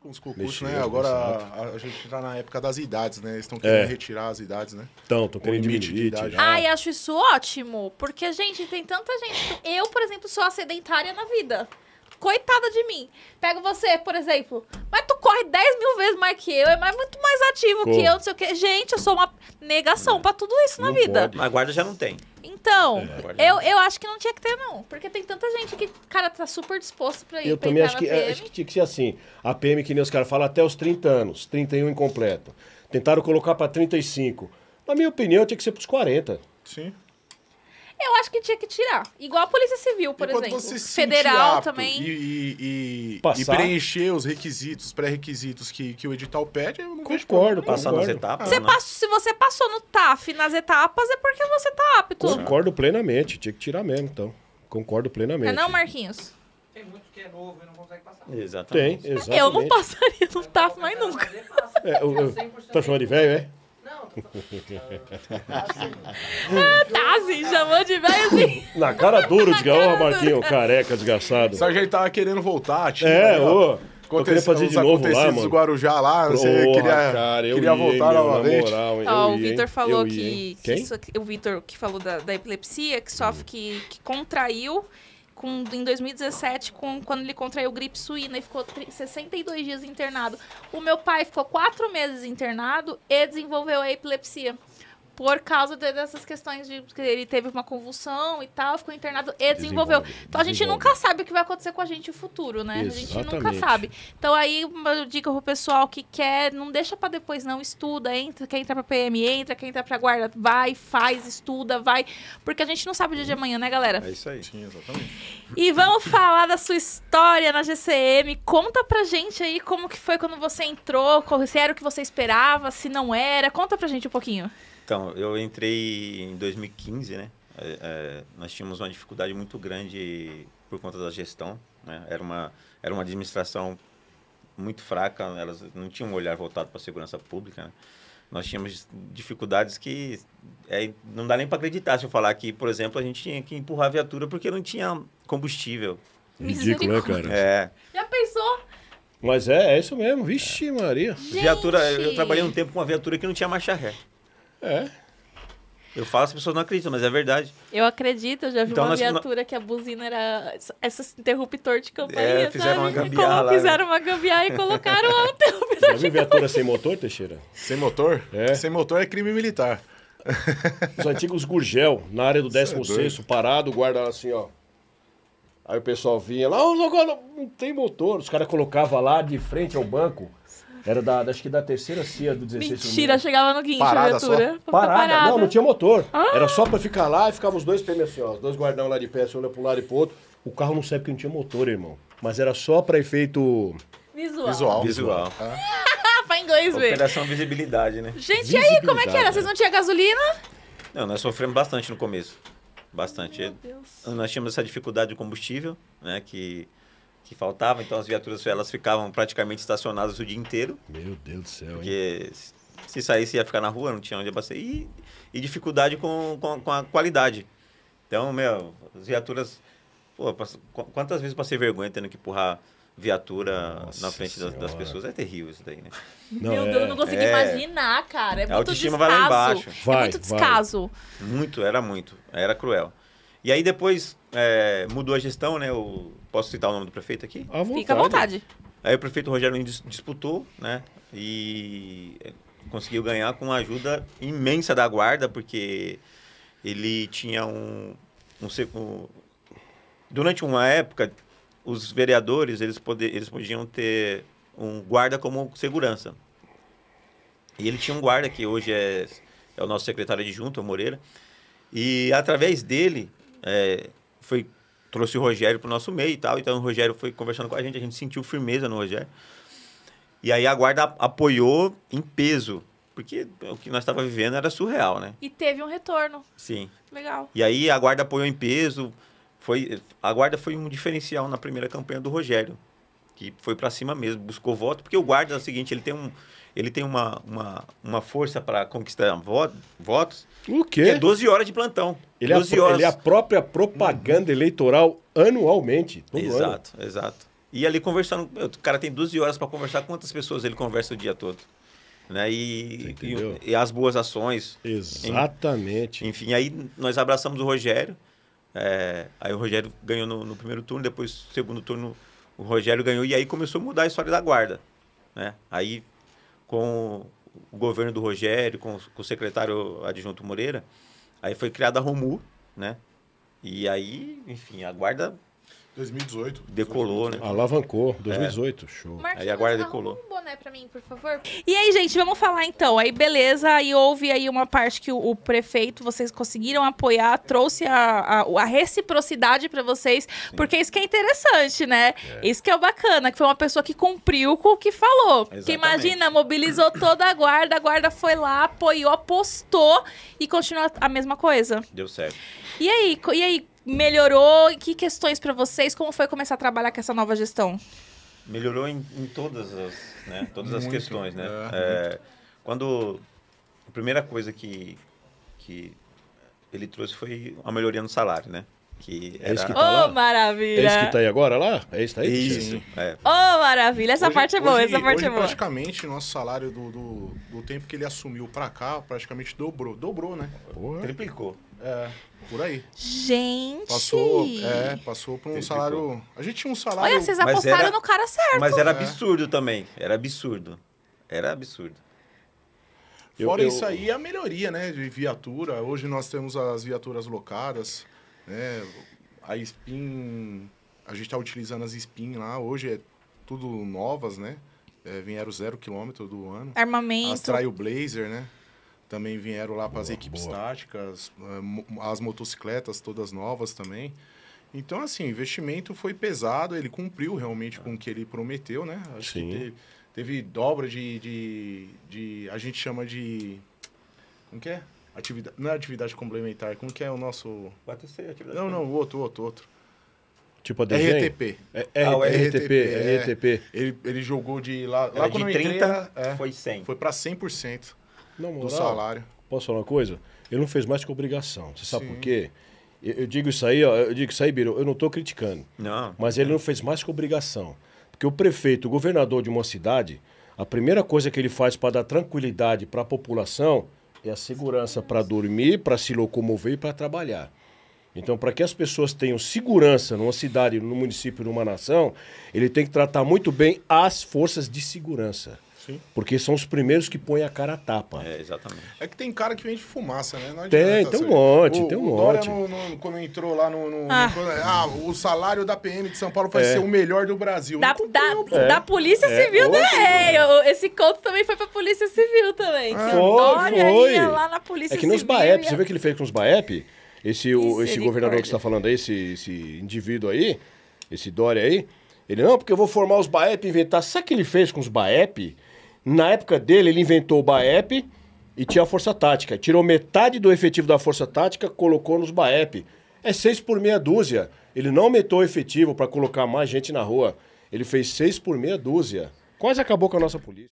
com os cocôs, né? Agora a, a, gente tá na época das idades, né? Eles estão querendo é. retirar as idades, né? Então, estão querendo limite de idade. Ah. Ai, acho isso ótimo. Porque, gente, tem tanta gente. Eu, por exemplo, sou a sedentária na vida. Coitada de mim. Pego você, por exemplo. Mas tu corre 10 mil vezes mais que eu, é mais, muito mais ativo Pô. que eu, não sei o quê. Gente, eu sou uma negação para tudo isso não na vida. Pode. Mas guarda já não tem. Então, é. eu, eu acho que não tinha que ter, não. Porque tem tanta gente que, cara, tá super disposto pra ir. Eu pra também acho que, é, PM. acho que tinha que ser assim. A PM, que nem os caras falam, até os 30 anos, 31 incompleto. Tentaram colocar pra 35. Na minha opinião, tinha que ser pros 40. Sim. Eu acho que tinha que tirar. Igual a Polícia Civil, por exemplo. Você se Federal apto também. E, e, e, e, preencher os requisitos, pré-requisitos que, que o edital pede, eu não Concordo, passar nas etapas. Você né? passa, se você passou no TAF nas etapas, é porque você está apto. Concordo plenamente, tinha que tirar mesmo, então. Concordo plenamente. É não, Marquinhos? Tem muito que é novo e não consegue passar. Exatamente. Tem, exatamente. Eu não passaria no TAF mais nunca. É, eu, eu, tá chamando de velho, é? ah, tá, assim, chamou de velho assim. Na cara dura, diga, ô Marquinho, careca, desgraçado. Só a gente tava querendo voltar, tinha. É, aí, né, ô. Acontece, fazer de novo lá, mano. do Guarujá lá, Porra, queria, cara, eu queria ia, voltar novamente. Ó, o Vitor falou ia, que, isso, o Vitor que falou da, da epilepsia, que sofre, hum. que, que contraiu com, em 2017, com, quando ele contraiu gripe suína e ficou 62 dias internado. O meu pai ficou quatro meses internado e desenvolveu a epilepsia por causa de, dessas questões de que ele teve uma convulsão e tal, ficou internado e desenvolveu. Desenvolve, então a gente desenvolve. nunca sabe o que vai acontecer com a gente no futuro, né? Exatamente. A gente nunca sabe. Então aí uma dica pro pessoal que quer, não deixa para depois não, estuda, entra, quer entrar para PM, entra, quer entrar para guarda, vai, faz, estuda, vai, porque a gente não sabe o dia de amanhã, né, galera? É isso aí. Sim, exatamente. E vamos falar da sua história na GCM. Conta pra gente aí como que foi quando você entrou, se era o que você esperava, se não era. Conta pra gente um pouquinho. Então, eu entrei em 2015, né? É, é, nós tínhamos uma dificuldade muito grande por conta da gestão, né? Era uma, era uma administração muito fraca, elas não tinham um olhar voltado para a segurança pública, né? Nós tínhamos dificuldades que é, não dá nem para acreditar se eu falar que, por exemplo, a gente tinha que empurrar a viatura porque não tinha combustível. Ridículo, né, cara? É. Já pensou? Mas é, é isso mesmo. Vixe, Maria. Gente. Viatura, eu trabalhei um tempo com uma viatura que não tinha marcha ré. É. Eu falo, as pessoas não acreditam, mas é verdade. Eu acredito, eu já vi então, uma nós... viatura que a buzina era esse interruptor de campainha. É, fizeram sabe? uma gambiarra. Lá, né? fizeram né? uma gambiarra e colocaram o interruptor. Já viu viatura sem motor, Teixeira? Sem motor? É. Sem motor é crime militar. Os antigos Gurgel, na área do 16, é parado, guarda assim, ó. Aí o pessoal vinha lá, oh, agora não tem motor. Os caras colocavam lá de frente ao banco. Era da, acho que da terceira CIA do 16 Mentira, chegava no guincho, parada viatura. Só. Parada. parada. Não, não tinha motor. Ah. Era só pra ficar lá e ficavam os dois PM assim, ó. Os dois guardão lá de pé, assim, olhando pro lado e pro outro. O carro não serve porque não tinha motor, irmão. Mas era só pra efeito... Visual. Visual. Visual. Ah. pra inglês, velho. Operação visibilidade, né? Gente, e aí, como é que era? Vocês é. não tinham gasolina? Não, nós sofremos bastante no começo. Bastante. Nós tínhamos essa dificuldade de combustível, né? Que que faltava, então as viaturas elas ficavam praticamente estacionadas o dia inteiro. Meu Deus do céu, porque hein? se saísse ia ficar na rua, não tinha onde abastecer. E, e dificuldade com, com, com, a qualidade. Então, meu, as viaturas. Pô, quantas vezes passei vergonha tendo que empurrar viatura Nossa na frente das, das, pessoas. É terrível isso daí, né? Não, Meu é, Deus, eu não consigo é, imaginar, cara. É muito autoestima descaso. Vai lá embaixo. Vai, é muito descaso. Vai. Muito, era muito. Era cruel. E aí depois é, mudou a gestão, né? O, posso citar o nome do prefeito aqui? À Fica à vontade. Aí o prefeito Rogério disputou, né? E conseguiu ganhar com a ajuda imensa da guarda, porque ele tinha um, um, um durante uma época os vereadores eles, poder, eles podiam ter um guarda como segurança. E ele tinha um guarda que hoje é, é o nosso secretário adjunto, o Moreira. E através dele, é, foi, trouxe o Rogério pro nosso meio e tal. Então o Rogério foi conversando com a gente, a gente sentiu firmeza no Rogério. E aí a guarda apoiou em peso. Porque o que nós estava vivendo era surreal, né? E teve um retorno. Sim. Legal. E aí a guarda apoiou em peso. Foi, a guarda foi um diferencial na primeira campanha do Rogério. Que foi para cima mesmo, buscou voto. Porque o guarda é o seguinte, ele tem um ele tem uma, uma, uma força para conquistar votos. O quê? Que é 12 horas de plantão. Ele, é a, horas. ele é a própria propaganda eleitoral anualmente. exato, ano. exato. E ali conversando, o cara tem 12 horas para conversar com quantas pessoas ele conversa o dia todo. Né? E, e, e, as boas ações. Exatamente. Enfim, aí nós abraçamos o Rogério. É, aí o Rogério ganhou no, no, primeiro turno, depois no segundo turno o Rogério ganhou. E aí começou a mudar a história da guarda. Né? Aí com o governo do Rogério, com, com o secretário adjunto Moreira, aí foi criada a Romu, né? E aí, enfim, a guarda 2018. Decolou, né? Alavancou, 2018, é. show. Martins, aí agora decolou. Um boné pra mim, por favor. E aí, gente, vamos falar então. Aí, beleza, aí houve aí uma parte que o, o prefeito, vocês conseguiram apoiar, trouxe a, a, a reciprocidade para vocês, Sim. porque isso que é interessante, né? É. Isso que é o bacana, que foi uma pessoa que cumpriu com o que falou. Exatamente. Que imagina, mobilizou toda a guarda, a guarda foi lá, apoiou, apostou e continua a mesma coisa. Deu certo. E aí, e aí melhorou? Que questões para vocês? Como foi começar a trabalhar com essa nova gestão? Melhorou em, em todas as, né, todas as questões, né? É, é, quando a primeira coisa que que ele trouxe foi a melhoria no salário, né? Que é era... É isso que tá oh, lá? maravilha! É isso que tá aí agora lá? É isso aí? Isso. É. Oh, maravilha! Essa hoje, parte é boa, hoje, essa parte é hoje, é boa. praticamente, nosso salário do, do, do tempo que ele assumiu pra cá, praticamente dobrou. Dobrou, né? Porra. Triplicou. É, por aí. Gente! Passou, é, passou por um salário... A gente tinha um salário... Olha, vocês apostaram era, no cara certo. Mas era é. absurdo é. também, era absurdo. Era absurdo. Fora eu, eu... isso aí, a melhoria, né, de viatura. Hoje nós temos as viaturas locadas, né, a Spin... A gente está utilizando as Spin lá, hoje é tudo novas, né? É, vieram zero quilômetro do ano. Armamento. As Trailblazer, né? Também vieram lá para as equipes boa. táticas, eh, as motocicletas todas novas também. Então, assim, o investimento foi pesado, ele cumpriu realmente com o que ele prometeu, né? Acho Sim. que teve, teve dobra de, de, de, A gente chama de. Como que é? Atividade, não é atividade complementar, como que é o nosso. Pode ser atividade Não, não, outro, outro, outro. Tipo a desenho? RTP. É, é, ah, RTP, é, RTP. Ele, ele jogou de lá. lá de 30 entrei, é, foi 100. Foi para 100%. Não, moral, do salário. Posso falar uma coisa? Ele não fez mais que obrigação. Você sabe Sim. por quê? Eu, eu, digo isso aí, ó, eu digo isso aí, Biro, eu não estou criticando. Não. Mas ele não fez mais que obrigação. Porque o prefeito, o governador de uma cidade, a primeira coisa que ele faz para dar tranquilidade para a população é a segurança para dormir, para se locomover e para trabalhar. Então, para que as pessoas tenham segurança numa cidade, num município, numa nação, ele tem que tratar muito bem as forças de segurança. Porque são os primeiros que põem a cara a tapa. É, exatamente. É que tem cara que vende fumaça, né? Não tem, tem um monte, o, tem um monte. No, no, quando entrou lá no, no ah. ah. o salário da PM de São Paulo vai é. ser o melhor do Brasil. Da, da, é. da, Polícia é, Civil também. Né? Esse conto também foi pra Polícia Civil também. Ah. Foi, foi. Ia lá na Polícia Civil. É que nos BAEP, ia... você vê o que ele fez com os BAEP? Esse, o, esse governador que você está falando aí, esse, esse indivíduo aí, esse Dória aí, ele, não, porque eu vou formar os BAEP, inventar. Sabe o que ele fez com os BAEP? Na época dele, ele inventou o BAEP e tinha a Força Tática. Tirou metade do efetivo da Força Tática, colocou nos BAEP. É seis por meia dúzia. Ele não aumentou o efetivo para colocar mais gente na rua. Ele fez seis por meia dúzia. Quase acabou com a nossa polícia.